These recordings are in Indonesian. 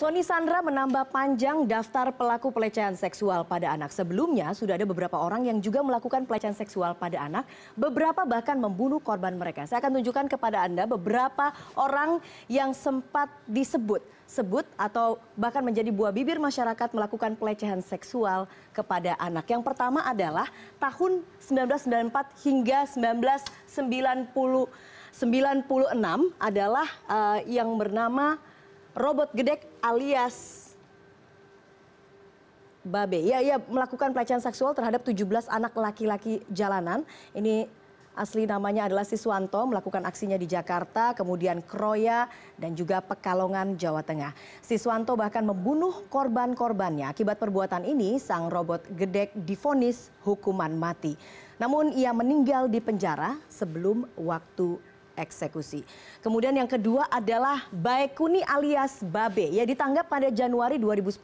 Sony Sandra menambah panjang daftar pelaku pelecehan seksual pada anak. Sebelumnya sudah ada beberapa orang yang juga melakukan pelecehan seksual pada anak. Beberapa bahkan membunuh korban mereka. Saya akan tunjukkan kepada Anda beberapa orang yang sempat disebut. Sebut atau bahkan menjadi buah bibir masyarakat melakukan pelecehan seksual kepada anak. Yang pertama adalah tahun 1994 hingga 1996 adalah uh, yang bernama robot gedek alias Babe. Ya, ia melakukan pelecehan seksual terhadap 17 anak laki-laki jalanan. Ini asli namanya adalah Siswanto, melakukan aksinya di Jakarta, kemudian Kroya, dan juga Pekalongan, Jawa Tengah. Siswanto bahkan membunuh korban-korbannya. Akibat perbuatan ini, sang robot gedek difonis hukuman mati. Namun ia meninggal di penjara sebelum waktu eksekusi. Kemudian yang kedua adalah Baekuni alias Babe. Ia ditangkap pada Januari 2010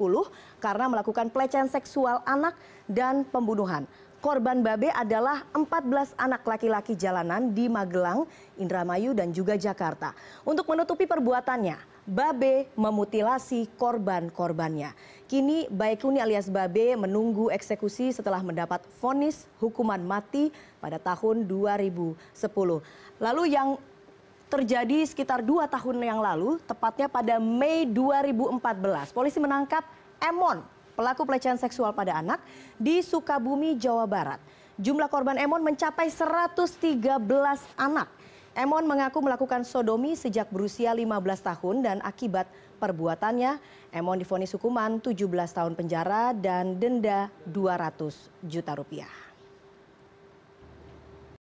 karena melakukan pelecehan seksual anak dan pembunuhan korban babe adalah 14 anak laki-laki jalanan di Magelang, Indramayu, dan juga Jakarta. Untuk menutupi perbuatannya, Babe memutilasi korban-korbannya. Kini Baikuni alias Babe menunggu eksekusi setelah mendapat vonis hukuman mati pada tahun 2010. Lalu yang terjadi sekitar dua tahun yang lalu, tepatnya pada Mei 2014, polisi menangkap Emon pelaku pelecehan seksual pada anak di Sukabumi, Jawa Barat. Jumlah korban Emon mencapai 113 anak. Emon mengaku melakukan sodomi sejak berusia 15 tahun dan akibat perbuatannya Emon difonis hukuman 17 tahun penjara dan denda 200 juta rupiah.